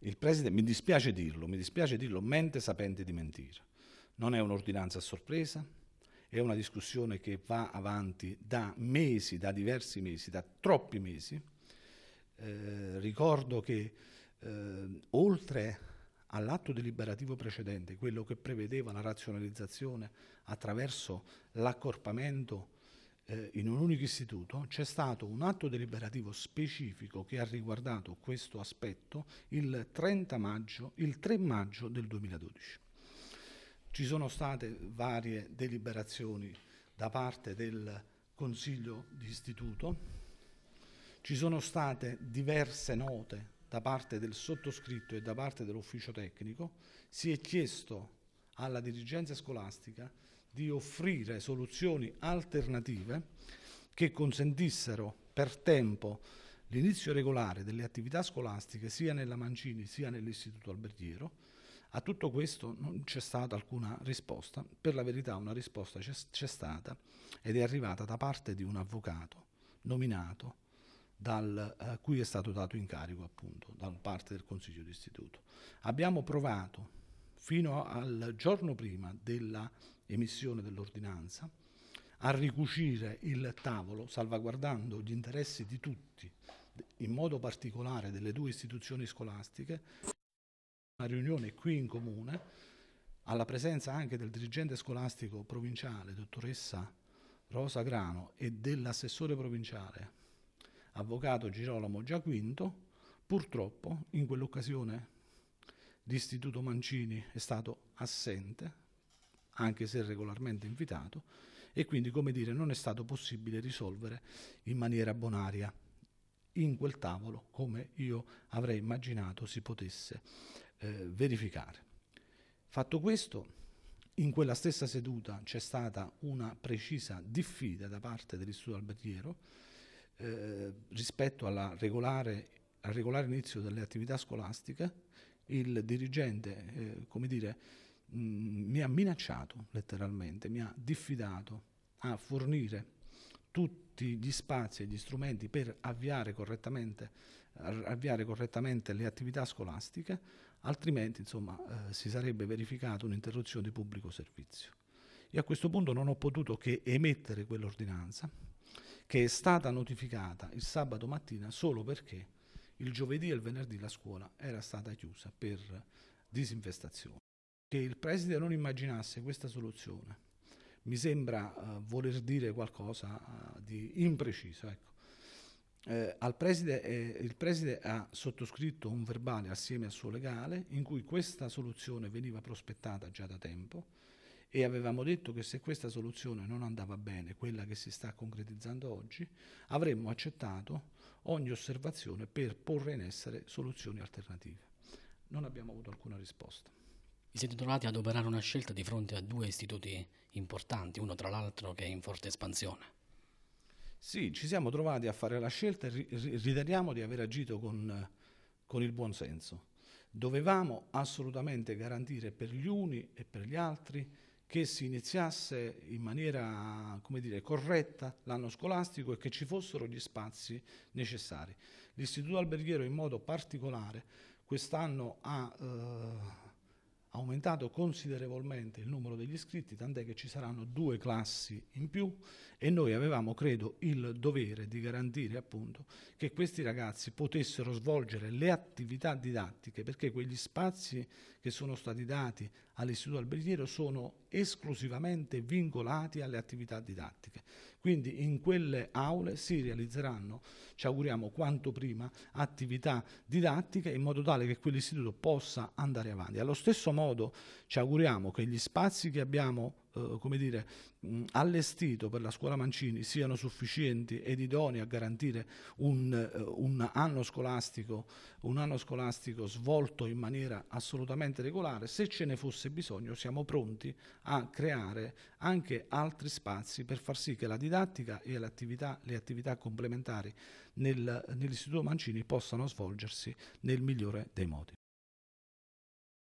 Il presidente, mi dispiace dirlo, mi dispiace dirlo, mente sapente di mentire. Non è un'ordinanza a sorpresa, è una discussione che va avanti da mesi, da diversi mesi, da troppi mesi. Eh, ricordo che eh, oltre all'atto deliberativo precedente, quello che prevedeva la razionalizzazione attraverso l'accorpamento eh, in un unico istituto, c'è stato un atto deliberativo specifico che ha riguardato questo aspetto il, 30 maggio, il 3 maggio del 2012. Ci sono state varie deliberazioni da parte del Consiglio di Istituto, ci sono state diverse note da parte del sottoscritto e da parte dell'ufficio tecnico, si è chiesto alla dirigenza scolastica di offrire soluzioni alternative che consentissero per tempo l'inizio regolare delle attività scolastiche sia nella Mancini sia nell'Istituto Alberghiero. A tutto questo non c'è stata alcuna risposta, per la verità una risposta c'è, stata ed è arrivata da parte di un avvocato nominato dal eh, cui è stato dato incarico appunto da parte del Consiglio d'Istituto. Abbiamo provato fino al giorno prima della emissione dell'ordinanza a ricucire il tavolo salvaguardando gli interessi di tutti, in modo particolare delle due istituzioni scolastiche, una riunione qui in comune, alla presenza anche del dirigente scolastico provinciale, dottoressa Rosa Grano, e dell'assessore provinciale, avvocato Girolamo Giaquinto, purtroppo in quell'occasione l'Istituto Mancini è stato assente, anche se regolarmente invitato, e quindi, come dire, non è stato possibile risolvere in maniera bonaria in quel tavolo come io avrei immaginato si potesse eh, verificare. Fatto questo, in quella stessa seduta c'è stata una precisa diffida da parte dell'Istituto Albertiero eh, rispetto regolare, al regolare inizio delle attività scolastiche il dirigente, eh, come dire, mh, mm, mi ha minacciato letteralmente, mi ha diffidato a fornire tutti gli spazi e gli strumenti per avviare correttamente, avviare correttamente le attività scolastiche, altrimenti insomma, eh, si sarebbe verificata un'interruzione di pubblico servizio. E a questo punto non ho potuto che emettere quell'ordinanza, che è stata notificata il sabato mattina solo perché il giovedì e il venerdì la scuola era stata chiusa per disinfestazione. Che il preside non immaginasse questa soluzione mi sembra uh, voler dire qualcosa uh, di impreciso. Ecco. Eh, preside, eh, il preside ha sottoscritto un verbale assieme al suo legale in cui questa soluzione veniva prospettata già da tempo e avevamo detto che se questa soluzione non andava bene, quella che si sta concretizzando oggi, avremmo accettato ogni osservazione per porre in essere soluzioni alternative. Non abbiamo avuto alcuna risposta. Vi siete trovati ad operare una scelta di fronte a due istituti importanti, uno tra l'altro che è in forte espansione. Sì, ci siamo trovati a fare la scelta e riteniamo di aver agito con, con il buon senso. Dovevamo assolutamente garantire per gli uni e per gli altri che si iniziasse in maniera dire, corretta l'anno scolastico e che ci fossero gli spazi necessari. L'istituto alberghiero in modo particolare quest'anno ha eh, aumentato considerevolmente il numero degli iscritti, tant'è che ci saranno due classi in più e noi avevamo, credo, il dovere di garantire appunto che questi ragazzi potessero svolgere le attività didattiche, perché quegli spazi che sono stati dati all'istituto alberghiero sono esclusivamente vincolati alle attività didattiche. Quindi in quelle aule si realizzeranno, ci auguriamo quanto prima, attività didattiche in modo tale che quell'istituto possa andare avanti. Allo stesso modo modo ci auguriamo che gli spazi che abbiamo eh, come dire, mh, allestito per la scuola Mancini siano sufficienti ed idonei a garantire un, uh, un, anno un, anno scolastico, svolto in maniera assolutamente regolare, se ce ne fosse bisogno siamo pronti a creare anche altri spazi per far sì che la didattica e attività, le attività complementari nel, nell'Istituto Mancini possano svolgersi nel migliore dei modi.